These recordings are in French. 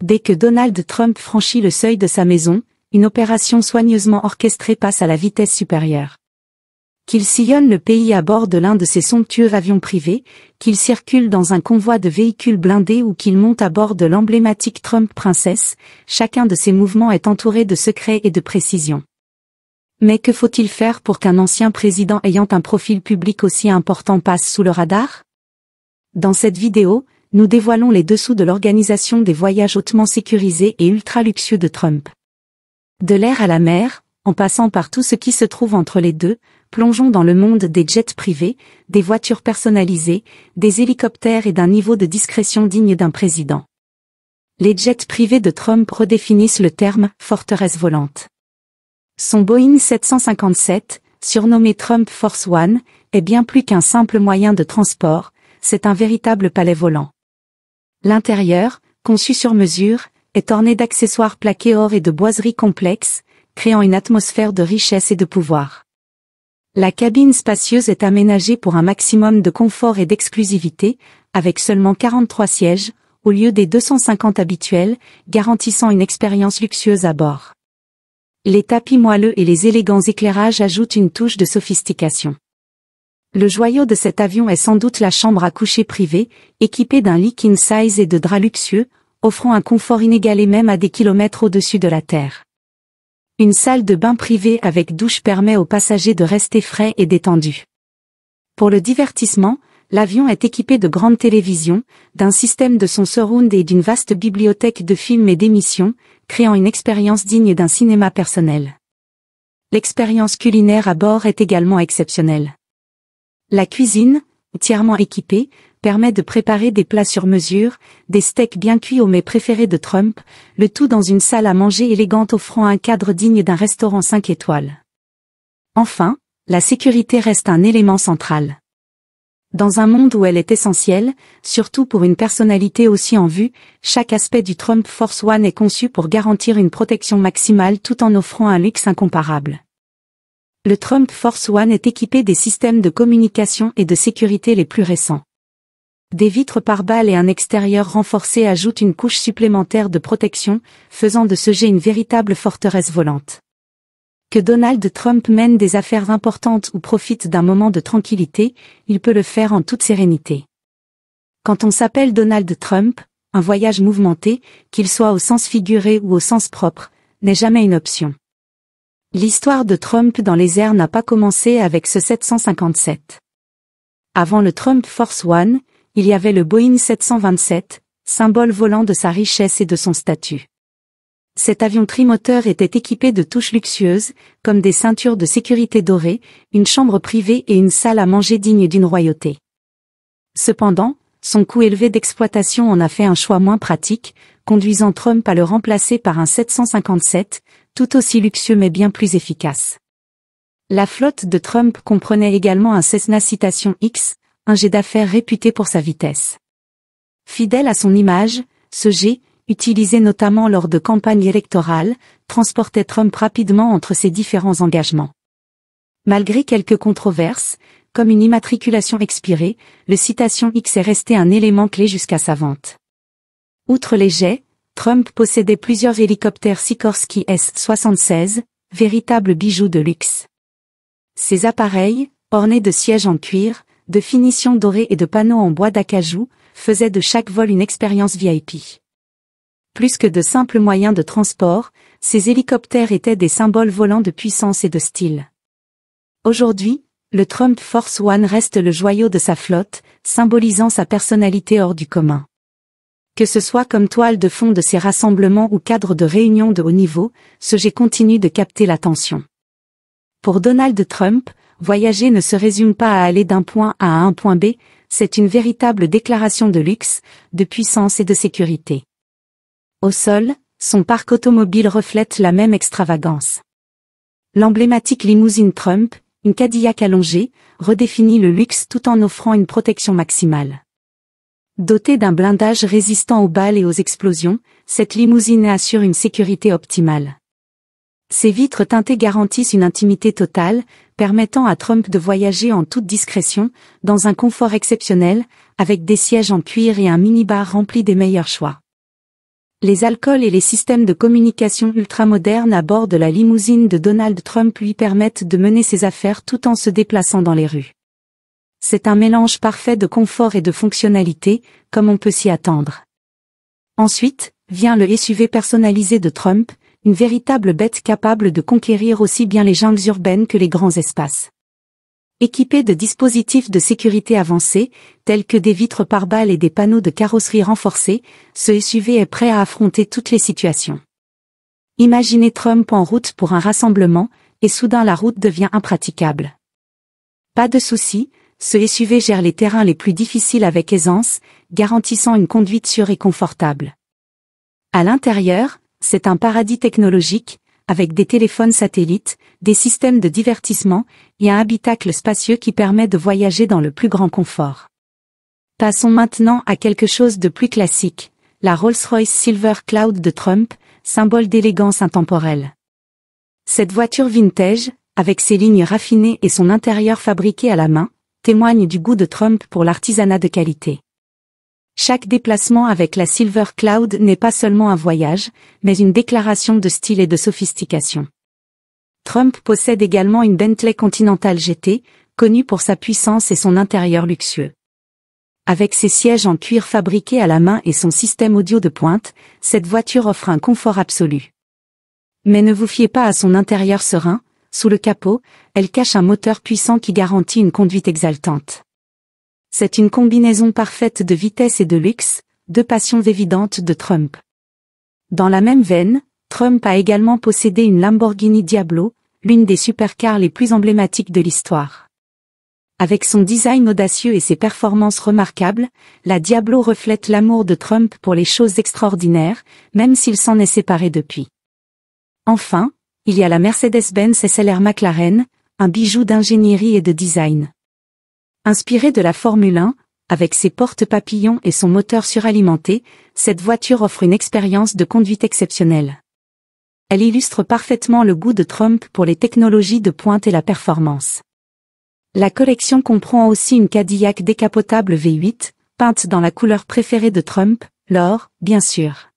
Dès que Donald Trump franchit le seuil de sa maison, une opération soigneusement orchestrée passe à la vitesse supérieure. Qu'il sillonne le pays à bord de l'un de ses somptueux avions privés, qu'il circule dans un convoi de véhicules blindés ou qu'il monte à bord de l'emblématique Trump Princess, chacun de ces mouvements est entouré de secrets et de précisions. Mais que faut-il faire pour qu'un ancien président ayant un profil public aussi important passe sous le radar Dans cette vidéo, nous dévoilons les dessous de l'organisation des voyages hautement sécurisés et ultra-luxueux de Trump. De l'air à la mer, en passant par tout ce qui se trouve entre les deux, plongeons dans le monde des jets privés, des voitures personnalisées, des hélicoptères et d'un niveau de discrétion digne d'un président. Les jets privés de Trump redéfinissent le terme « forteresse volante ». Son Boeing 757, surnommé Trump Force One, est bien plus qu'un simple moyen de transport, c'est un véritable palais volant. L'intérieur, conçu sur mesure, est orné d'accessoires plaqués or et de boiseries complexes, créant une atmosphère de richesse et de pouvoir. La cabine spacieuse est aménagée pour un maximum de confort et d'exclusivité, avec seulement 43 sièges, au lieu des 250 habituels, garantissant une expérience luxueuse à bord. Les tapis moelleux et les élégants éclairages ajoutent une touche de sophistication. Le joyau de cet avion est sans doute la chambre à coucher privée, équipée d'un lit king size et de draps luxueux, offrant un confort inégalé même à des kilomètres au-dessus de la Terre. Une salle de bain privée avec douche permet aux passagers de rester frais et détendus. Pour le divertissement, l'avion est équipé de grandes télévisions, d'un système de son surround et d'une vaste bibliothèque de films et d'émissions, créant une expérience digne d'un cinéma personnel. L'expérience culinaire à bord est également exceptionnelle. La cuisine, entièrement équipée, permet de préparer des plats sur mesure, des steaks bien cuits aux mets préférés de Trump, le tout dans une salle à manger élégante offrant un cadre digne d'un restaurant 5 étoiles. Enfin, la sécurité reste un élément central. Dans un monde où elle est essentielle, surtout pour une personnalité aussi en vue, chaque aspect du Trump Force One est conçu pour garantir une protection maximale tout en offrant un luxe incomparable le Trump Force One est équipé des systèmes de communication et de sécurité les plus récents. Des vitres par balles et un extérieur renforcé ajoutent une couche supplémentaire de protection, faisant de ce jet une véritable forteresse volante. Que Donald Trump mène des affaires importantes ou profite d'un moment de tranquillité, il peut le faire en toute sérénité. Quand on s'appelle Donald Trump, un voyage mouvementé, qu'il soit au sens figuré ou au sens propre, n'est jamais une option. L'histoire de Trump dans les airs n'a pas commencé avec ce 757. Avant le Trump Force One, il y avait le Boeing 727, symbole volant de sa richesse et de son statut. Cet avion trimoteur était équipé de touches luxueuses, comme des ceintures de sécurité dorées, une chambre privée et une salle à manger digne d'une royauté. Cependant, son coût élevé d'exploitation en a fait un choix moins pratique, conduisant Trump à le remplacer par un 757, tout aussi luxueux mais bien plus efficace. La flotte de Trump comprenait également un Cessna Citation X, un jet d'affaires réputé pour sa vitesse. Fidèle à son image, ce jet, utilisé notamment lors de campagnes électorales, transportait Trump rapidement entre ses différents engagements. Malgré quelques controverses, comme une immatriculation expirée, le Citation X est resté un élément clé jusqu'à sa vente. Outre les jets, Trump possédait plusieurs hélicoptères Sikorsky S-76, véritables bijoux de luxe. Ces appareils, ornés de sièges en cuir, de finitions dorées et de panneaux en bois d'acajou, faisaient de chaque vol une expérience VIP. Plus que de simples moyens de transport, ces hélicoptères étaient des symboles volants de puissance et de style. Aujourd'hui, le Trump Force One reste le joyau de sa flotte, symbolisant sa personnalité hors du commun. Que ce soit comme toile de fond de ces rassemblements ou cadre de réunions de haut niveau, ce jet continue de capter l'attention. Pour Donald Trump, voyager ne se résume pas à aller d'un point A à un point B, c'est une véritable déclaration de luxe, de puissance et de sécurité. Au sol, son parc automobile reflète la même extravagance. L'emblématique limousine Trump, une Cadillac allongée, redéfinit le luxe tout en offrant une protection maximale. Dotée d'un blindage résistant aux balles et aux explosions, cette limousine assure une sécurité optimale. Ses vitres teintées garantissent une intimité totale, permettant à Trump de voyager en toute discrétion, dans un confort exceptionnel, avec des sièges en cuir et un minibar rempli des meilleurs choix. Les alcools et les systèmes de communication ultramodernes à bord de la limousine de Donald Trump lui permettent de mener ses affaires tout en se déplaçant dans les rues. C'est un mélange parfait de confort et de fonctionnalité, comme on peut s'y attendre. Ensuite, vient le SUV personnalisé de Trump, une véritable bête capable de conquérir aussi bien les jungles urbaines que les grands espaces. Équipé de dispositifs de sécurité avancés, tels que des vitres par balles et des panneaux de carrosserie renforcés, ce SUV est prêt à affronter toutes les situations. Imaginez Trump en route pour un rassemblement, et soudain la route devient impraticable. Pas de souci, ce SUV gère les terrains les plus difficiles avec aisance, garantissant une conduite sûre et confortable. À l'intérieur, c'est un paradis technologique, avec des téléphones satellites, des systèmes de divertissement et un habitacle spacieux qui permet de voyager dans le plus grand confort. Passons maintenant à quelque chose de plus classique, la Rolls-Royce Silver Cloud de Trump, symbole d'élégance intemporelle. Cette voiture vintage, avec ses lignes raffinées et son intérieur fabriqué à la main, témoigne du goût de Trump pour l'artisanat de qualité. Chaque déplacement avec la Silver Cloud n'est pas seulement un voyage, mais une déclaration de style et de sophistication. Trump possède également une Bentley Continental GT, connue pour sa puissance et son intérieur luxueux. Avec ses sièges en cuir fabriqués à la main et son système audio de pointe, cette voiture offre un confort absolu. Mais ne vous fiez pas à son intérieur serein, sous le capot, elle cache un moteur puissant qui garantit une conduite exaltante. C'est une combinaison parfaite de vitesse et de luxe, deux passions évidentes de Trump. Dans la même veine, Trump a également possédé une Lamborghini Diablo, l'une des supercars les plus emblématiques de l'histoire. Avec son design audacieux et ses performances remarquables, la Diablo reflète l'amour de Trump pour les choses extraordinaires, même s'il s'en est séparé depuis. Enfin, il y a la Mercedes-Benz SLR McLaren, un bijou d'ingénierie et de design. Inspirée de la Formule 1, avec ses portes papillons et son moteur suralimenté, cette voiture offre une expérience de conduite exceptionnelle. Elle illustre parfaitement le goût de Trump pour les technologies de pointe et la performance. La collection comprend aussi une Cadillac décapotable V8, peinte dans la couleur préférée de Trump, l'or, bien sûr.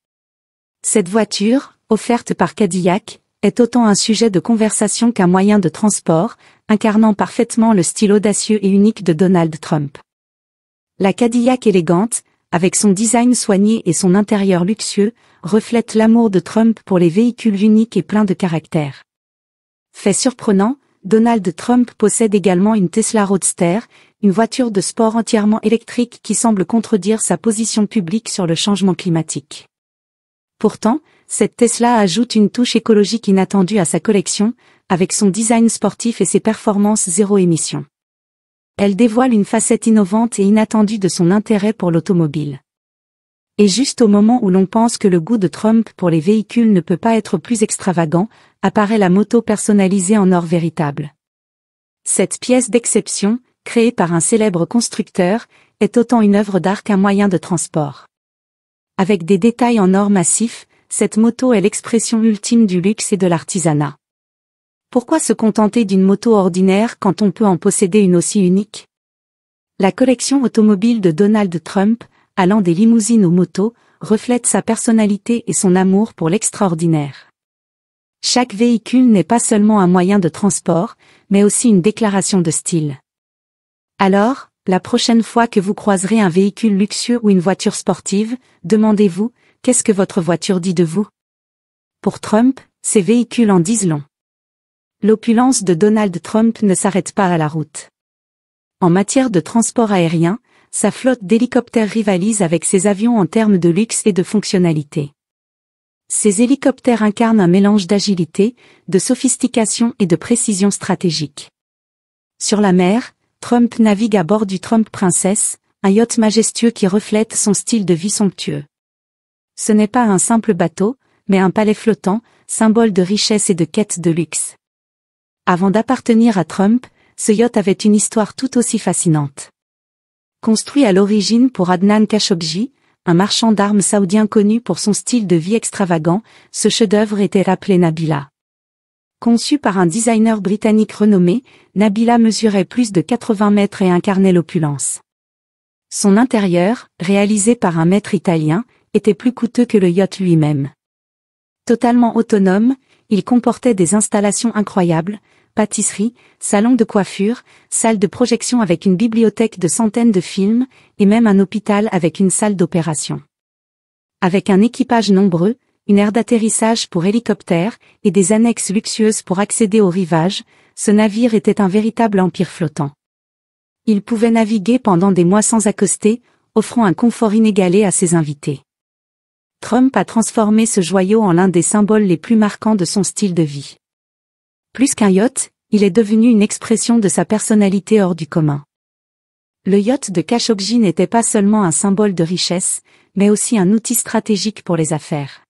Cette voiture, offerte par Cadillac, est autant un sujet de conversation qu'un moyen de transport, incarnant parfaitement le style audacieux et unique de Donald Trump. La Cadillac élégante, avec son design soigné et son intérieur luxueux, reflète l'amour de Trump pour les véhicules uniques et pleins de caractère. Fait surprenant, Donald Trump possède également une Tesla Roadster, une voiture de sport entièrement électrique qui semble contredire sa position publique sur le changement climatique. Pourtant, cette Tesla ajoute une touche écologique inattendue à sa collection, avec son design sportif et ses performances zéro émission. Elle dévoile une facette innovante et inattendue de son intérêt pour l'automobile. Et juste au moment où l'on pense que le goût de Trump pour les véhicules ne peut pas être plus extravagant, apparaît la moto personnalisée en or véritable. Cette pièce d'exception, créée par un célèbre constructeur, est autant une œuvre d'art qu'un moyen de transport. Avec des détails en or massif, cette moto est l'expression ultime du luxe et de l'artisanat. Pourquoi se contenter d'une moto ordinaire quand on peut en posséder une aussi unique La collection automobile de Donald Trump, allant des limousines aux motos, reflète sa personnalité et son amour pour l'extraordinaire. Chaque véhicule n'est pas seulement un moyen de transport, mais aussi une déclaration de style. Alors, la prochaine fois que vous croiserez un véhicule luxueux ou une voiture sportive, demandez-vous, Qu'est-ce que votre voiture dit de vous Pour Trump, ces véhicules en disent long. L'opulence de Donald Trump ne s'arrête pas à la route. En matière de transport aérien, sa flotte d'hélicoptères rivalise avec ses avions en termes de luxe et de fonctionnalité. Ces hélicoptères incarnent un mélange d'agilité, de sophistication et de précision stratégique. Sur la mer, Trump navigue à bord du Trump Princess, un yacht majestueux qui reflète son style de vie somptueux. Ce n'est pas un simple bateau, mais un palais flottant, symbole de richesse et de quête de luxe. Avant d'appartenir à Trump, ce yacht avait une histoire tout aussi fascinante. Construit à l'origine pour Adnan Khashoggi, un marchand d'armes saoudien connu pour son style de vie extravagant, ce chef-d'œuvre était appelé Nabila. Conçu par un designer britannique renommé, Nabila mesurait plus de 80 mètres et incarnait l'opulence. Son intérieur, réalisé par un maître italien, était plus coûteux que le yacht lui-même. Totalement autonome, il comportait des installations incroyables, pâtisseries, salon de coiffure, salle de projection avec une bibliothèque de centaines de films, et même un hôpital avec une salle d'opération. Avec un équipage nombreux, une aire d'atterrissage pour hélicoptères, et des annexes luxueuses pour accéder au rivage, ce navire était un véritable empire flottant. Il pouvait naviguer pendant des mois sans accoster, offrant un confort inégalé à ses invités. Trump a transformé ce joyau en l'un des symboles les plus marquants de son style de vie. Plus qu'un yacht, il est devenu une expression de sa personnalité hors du commun. Le yacht de Khashoggi n'était pas seulement un symbole de richesse, mais aussi un outil stratégique pour les affaires.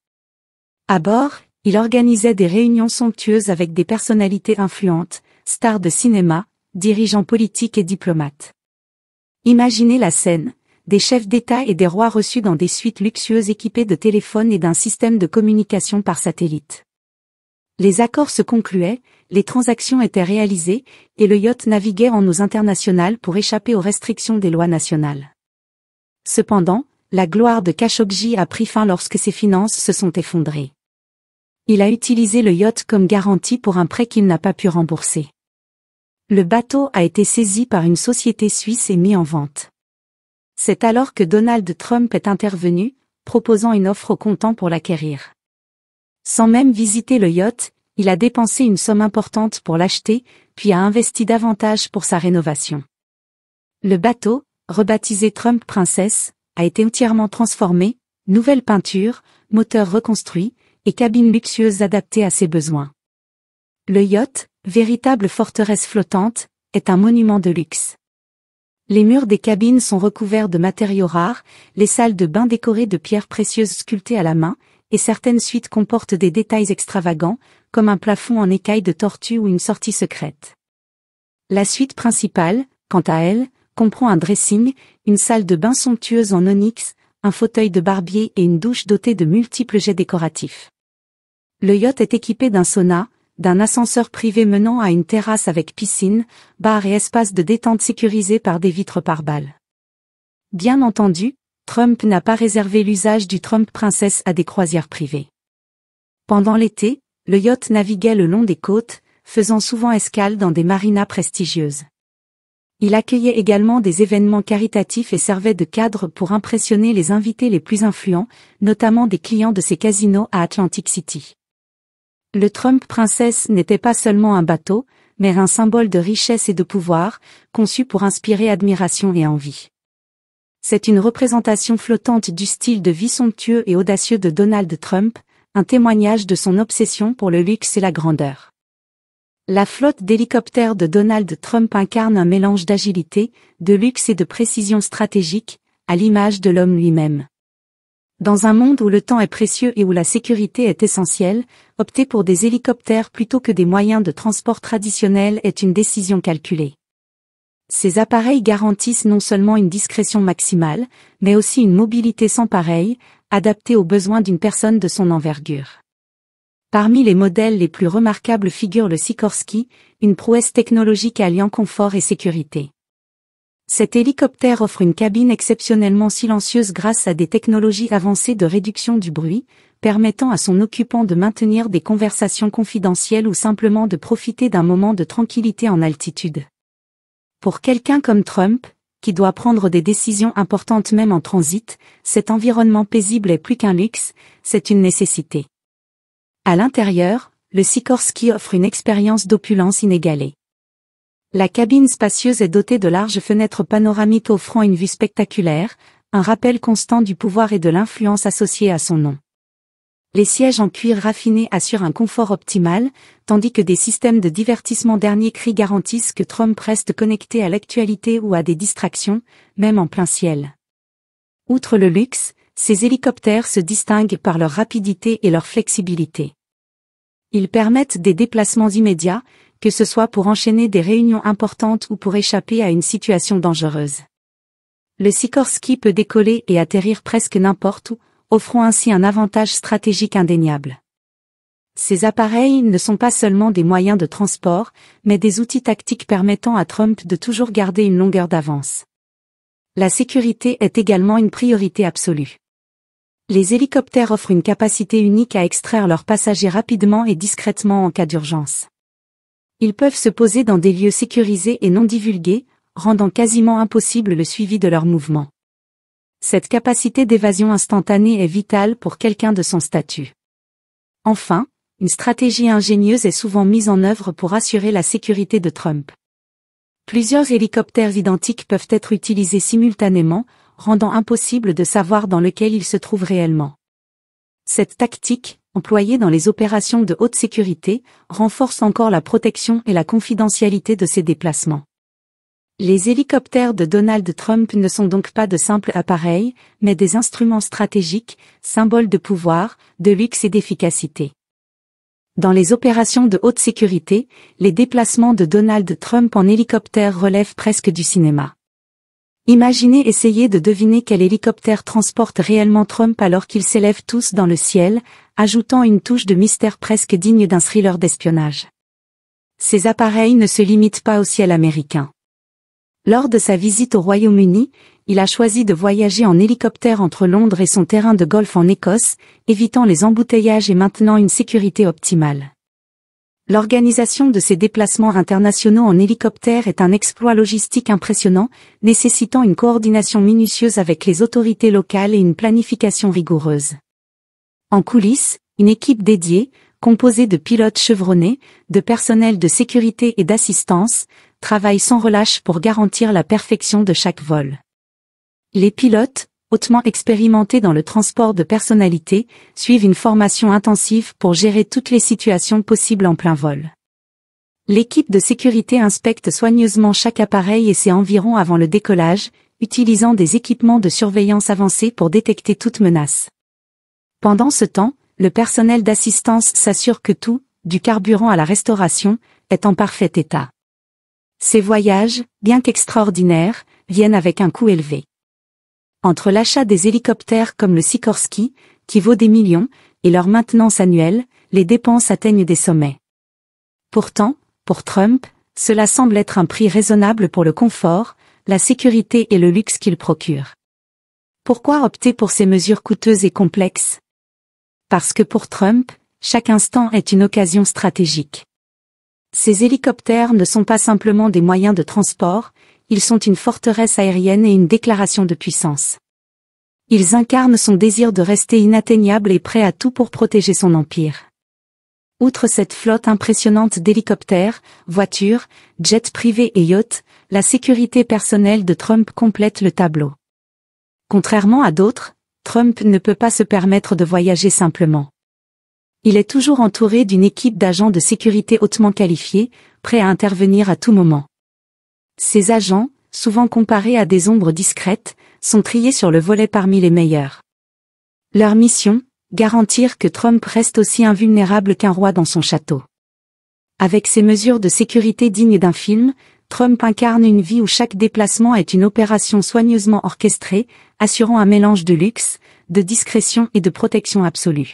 À bord, il organisait des réunions somptueuses avec des personnalités influentes, stars de cinéma, dirigeants politiques et diplomates. Imaginez la scène, des chefs d'État et des rois reçus dans des suites luxueuses équipées de téléphones et d'un système de communication par satellite. Les accords se concluaient, les transactions étaient réalisées, et le yacht naviguait en eaux internationales pour échapper aux restrictions des lois nationales. Cependant, la gloire de Khashoggi a pris fin lorsque ses finances se sont effondrées. Il a utilisé le yacht comme garantie pour un prêt qu'il n'a pas pu rembourser. Le bateau a été saisi par une société suisse et mis en vente. C'est alors que Donald Trump est intervenu, proposant une offre au comptant pour l'acquérir. Sans même visiter le yacht, il a dépensé une somme importante pour l'acheter, puis a investi davantage pour sa rénovation. Le bateau, rebaptisé Trump Princess, a été entièrement transformé, nouvelle peinture, moteur reconstruit, et cabine luxueuse adaptée à ses besoins. Le yacht, véritable forteresse flottante, est un monument de luxe. Les murs des cabines sont recouverts de matériaux rares, les salles de bain décorées de pierres précieuses sculptées à la main, et certaines suites comportent des détails extravagants, comme un plafond en écailles de tortue ou une sortie secrète. La suite principale, quant à elle, comprend un dressing, une salle de bain somptueuse en onyx, un fauteuil de barbier et une douche dotée de multiples jets décoratifs. Le yacht est équipé d'un sauna, d'un ascenseur privé menant à une terrasse avec piscine, bar et espace de détente sécurisé par des vitres par balles. Bien entendu, Trump n'a pas réservé l'usage du Trump Princess à des croisières privées. Pendant l'été, le yacht naviguait le long des côtes, faisant souvent escale dans des marinas prestigieuses. Il accueillait également des événements caritatifs et servait de cadre pour impressionner les invités les plus influents, notamment des clients de ses casinos à Atlantic City. Le Trump Princess n'était pas seulement un bateau, mais un symbole de richesse et de pouvoir, conçu pour inspirer admiration et envie. C'est une représentation flottante du style de vie somptueux et audacieux de Donald Trump, un témoignage de son obsession pour le luxe et la grandeur. La flotte d'hélicoptères de Donald Trump incarne un mélange d'agilité, de luxe et de précision stratégique, à l'image de l'homme lui-même. Dans un monde où le temps est précieux et où la sécurité est essentielle, Opter pour des hélicoptères plutôt que des moyens de transport traditionnels est une décision calculée. Ces appareils garantissent non seulement une discrétion maximale, mais aussi une mobilité sans pareille, adaptée aux besoins d'une personne de son envergure. Parmi les modèles les plus remarquables figure le Sikorsky, une prouesse technologique alliant confort et sécurité. Cet hélicoptère offre une cabine exceptionnellement silencieuse grâce à des technologies avancées de réduction du bruit, permettant à son occupant de maintenir des conversations confidentielles ou simplement de profiter d'un moment de tranquillité en altitude. Pour quelqu'un comme Trump, qui doit prendre des décisions importantes même en transit, cet environnement paisible est plus qu'un luxe, c'est une nécessité. À l'intérieur, le Sikorsky offre une expérience d'opulence inégalée. La cabine spacieuse est dotée de larges fenêtres panoramiques offrant une vue spectaculaire, un rappel constant du pouvoir et de l'influence associée à son nom. Les sièges en cuir raffiné assurent un confort optimal, tandis que des systèmes de divertissement dernier cri garantissent que Trump reste connecté à l'actualité ou à des distractions, même en plein ciel. Outre le luxe, ces hélicoptères se distinguent par leur rapidité et leur flexibilité. Ils permettent des déplacements immédiats, que ce soit pour enchaîner des réunions importantes ou pour échapper à une situation dangereuse. Le Sikorsky peut décoller et atterrir presque n'importe où, offrant ainsi un avantage stratégique indéniable. Ces appareils ne sont pas seulement des moyens de transport, mais des outils tactiques permettant à Trump de toujours garder une longueur d'avance. La sécurité est également une priorité absolue. Les hélicoptères offrent une capacité unique à extraire leurs passagers rapidement et discrètement en cas d'urgence. Ils peuvent se poser dans des lieux sécurisés et non divulgués, rendant quasiment impossible le suivi de leurs mouvements. Cette capacité d'évasion instantanée est vitale pour quelqu'un de son statut. Enfin, une stratégie ingénieuse est souvent mise en œuvre pour assurer la sécurité de Trump. Plusieurs hélicoptères identiques peuvent être utilisés simultanément, rendant impossible de savoir dans lequel il se trouve réellement. Cette tactique, employée dans les opérations de haute sécurité, renforce encore la protection et la confidentialité de ses déplacements. Les hélicoptères de Donald Trump ne sont donc pas de simples appareils, mais des instruments stratégiques, symboles de pouvoir, de luxe et d'efficacité. Dans les opérations de haute sécurité, les déplacements de Donald Trump en hélicoptère relèvent presque du cinéma. Imaginez essayer de deviner quel hélicoptère transporte réellement Trump alors qu'ils s'élèvent tous dans le ciel, ajoutant une touche de mystère presque digne d'un thriller d'espionnage. Ces appareils ne se limitent pas au ciel américain. Lors de sa visite au Royaume-Uni, il a choisi de voyager en hélicoptère entre Londres et son terrain de golf en Écosse, évitant les embouteillages et maintenant une sécurité optimale. L'organisation de ces déplacements internationaux en hélicoptère est un exploit logistique impressionnant, nécessitant une coordination minutieuse avec les autorités locales et une planification rigoureuse. En coulisses, une équipe dédiée, composée de pilotes chevronnés, de personnel de sécurité et d'assistance, travaillent sans relâche pour garantir la perfection de chaque vol. Les pilotes, hautement expérimentés dans le transport de personnalités, suivent une formation intensive pour gérer toutes les situations possibles en plein vol. L'équipe de sécurité inspecte soigneusement chaque appareil et ses environs avant le décollage, utilisant des équipements de surveillance avancés pour détecter toute menace. Pendant ce temps, le personnel d'assistance s'assure que tout, du carburant à la restauration, est en parfait état. Ces voyages, bien qu'extraordinaires, viennent avec un coût élevé. Entre l'achat des hélicoptères comme le Sikorsky, qui vaut des millions, et leur maintenance annuelle, les dépenses atteignent des sommets. Pourtant, pour Trump, cela semble être un prix raisonnable pour le confort, la sécurité et le luxe qu'il procure. Pourquoi opter pour ces mesures coûteuses et complexes Parce que pour Trump, chaque instant est une occasion stratégique. Ces hélicoptères ne sont pas simplement des moyens de transport, ils sont une forteresse aérienne et une déclaration de puissance. Ils incarnent son désir de rester inatteignable et prêt à tout pour protéger son empire. Outre cette flotte impressionnante d'hélicoptères, voitures, jets privés et yachts, la sécurité personnelle de Trump complète le tableau. Contrairement à d'autres, Trump ne peut pas se permettre de voyager simplement. Il est toujours entouré d'une équipe d'agents de sécurité hautement qualifiés, prêts à intervenir à tout moment. Ces agents, souvent comparés à des ombres discrètes, sont triés sur le volet parmi les meilleurs. Leur mission, garantir que Trump reste aussi invulnérable qu'un roi dans son château. Avec ces mesures de sécurité dignes d'un film, Trump incarne une vie où chaque déplacement est une opération soigneusement orchestrée, assurant un mélange de luxe, de discrétion et de protection absolue.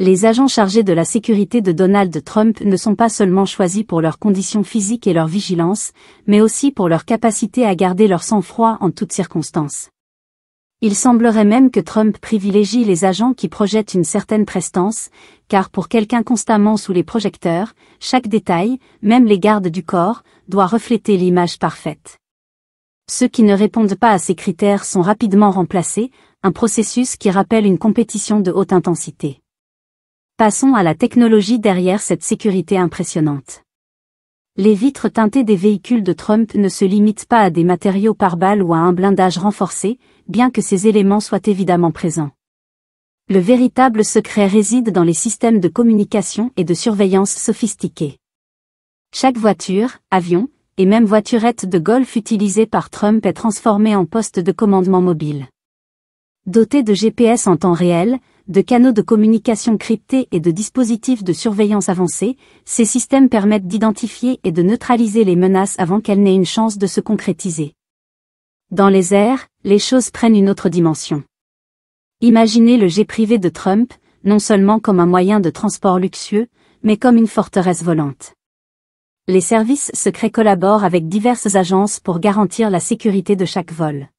Les agents chargés de la sécurité de Donald Trump ne sont pas seulement choisis pour leurs conditions physiques et leur vigilance, mais aussi pour leur capacité à garder leur sang-froid en toutes circonstances. Il semblerait même que Trump privilégie les agents qui projettent une certaine prestance, car pour quelqu'un constamment sous les projecteurs, chaque détail, même les gardes du corps, doit refléter l'image parfaite. Ceux qui ne répondent pas à ces critères sont rapidement remplacés, un processus qui rappelle une compétition de haute intensité. Passons à la technologie derrière cette sécurité impressionnante. Les vitres teintées des véhicules de Trump ne se limitent pas à des matériaux par balles ou à un blindage renforcé, bien que ces éléments soient évidemment présents. Le véritable secret réside dans les systèmes de communication et de surveillance sophistiqués. Chaque voiture, avion, et même voiturette de golf utilisée par Trump est transformée en poste de commandement mobile. Dotés de GPS en temps réel, de canaux de communication cryptés et de dispositifs de surveillance avancés, ces systèmes permettent d'identifier et de neutraliser les menaces avant qu'elles n'aient une chance de se concrétiser. Dans les airs, les choses prennent une autre dimension. Imaginez le jet privé de Trump, non seulement comme un moyen de transport luxueux, mais comme une forteresse volante. Les services secrets collaborent avec diverses agences pour garantir la sécurité de chaque vol.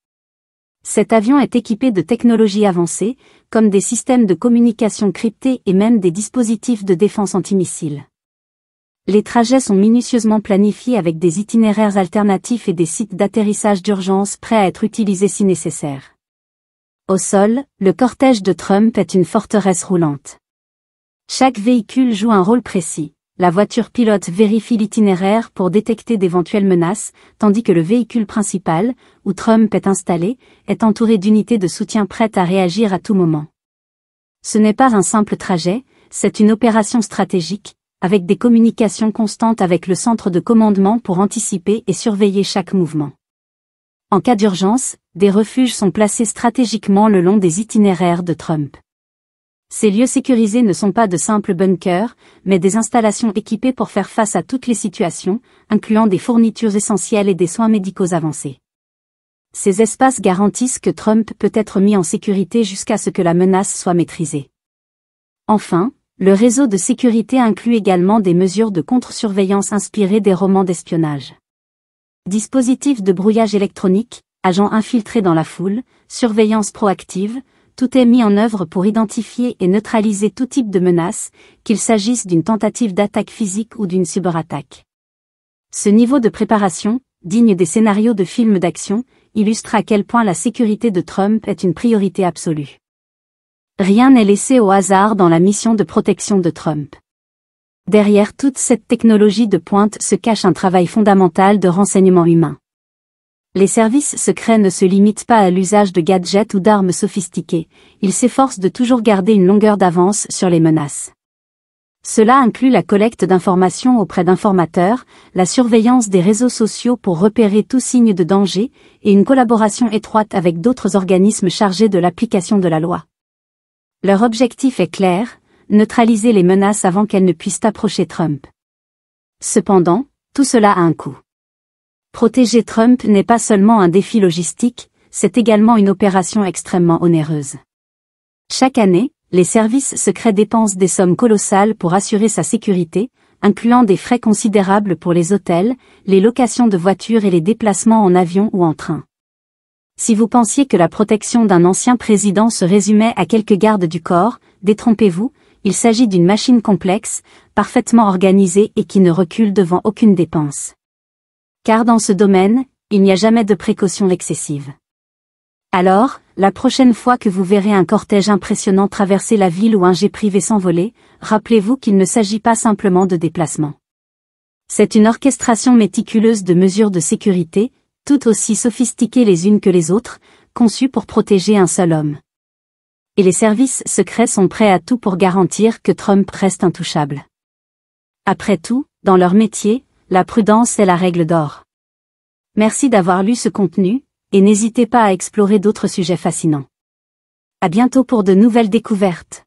Cet avion est équipé de technologies avancées, comme des systèmes de communication cryptés et même des dispositifs de défense antimissile. Les trajets sont minutieusement planifiés avec des itinéraires alternatifs et des sites d'atterrissage d'urgence prêts à être utilisés si nécessaire. Au sol, le cortège de Trump est une forteresse roulante. Chaque véhicule joue un rôle précis la voiture pilote vérifie l'itinéraire pour détecter d'éventuelles menaces, tandis que le véhicule principal, où Trump est installé, est entouré d'unités de soutien prêtes à réagir à tout moment. Ce n'est pas un simple trajet, c'est une opération stratégique, avec des communications constantes avec le centre de commandement pour anticiper et surveiller chaque mouvement. En cas d'urgence, des refuges sont placés stratégiquement le long des itinéraires de Trump. Ces lieux sécurisés ne sont pas de simples bunkers, mais des installations équipées pour faire face à toutes les situations, incluant des fournitures essentielles et des soins médicaux avancés. Ces espaces garantissent que Trump peut être mis en sécurité jusqu'à ce que la menace soit maîtrisée. Enfin, le réseau de sécurité inclut également des mesures de contre-surveillance inspirées des romans d'espionnage. Dispositifs de brouillage électronique, agents infiltrés dans la foule, surveillance proactive, tout est mis en œuvre pour identifier et neutraliser tout type de menace, qu'il s'agisse d'une tentative d'attaque physique ou d'une cyberattaque. Ce niveau de préparation, digne des scénarios de films d'action, illustre à quel point la sécurité de Trump est une priorité absolue. Rien n'est laissé au hasard dans la mission de protection de Trump. Derrière toute cette technologie de pointe se cache un travail fondamental de renseignement humain les services secrets ne se limitent pas à l'usage de gadgets ou d'armes sophistiquées, ils s'efforcent de toujours garder une longueur d'avance sur les menaces. Cela inclut la collecte d'informations auprès d'informateurs, la surveillance des réseaux sociaux pour repérer tout signe de danger, et une collaboration étroite avec d'autres organismes chargés de l'application de la loi. Leur objectif est clair, neutraliser les menaces avant qu'elles ne puissent approcher Trump. Cependant, tout cela a un coût. Protéger Trump n'est pas seulement un défi logistique, c'est également une opération extrêmement onéreuse. Chaque année, les services secrets dépensent des sommes colossales pour assurer sa sécurité, incluant des frais considérables pour les hôtels, les locations de voitures et les déplacements en avion ou en train. Si vous pensiez que la protection d'un ancien président se résumait à quelques gardes du corps, détrompez-vous, il s'agit d'une machine complexe, parfaitement organisée et qui ne recule devant aucune dépense car dans ce domaine, il n'y a jamais de précaution excessive. Alors, la prochaine fois que vous verrez un cortège impressionnant traverser la ville ou un jet privé s'envoler, rappelez-vous qu'il ne s'agit pas simplement de déplacement. C'est une orchestration méticuleuse de mesures de sécurité, toutes aussi sophistiquées les unes que les autres, conçues pour protéger un seul homme. Et les services secrets sont prêts à tout pour garantir que Trump reste intouchable. Après tout, dans leur métier, la prudence est la règle d'or. Merci d'avoir lu ce contenu, et n'hésitez pas à explorer d'autres sujets fascinants. À bientôt pour de nouvelles découvertes.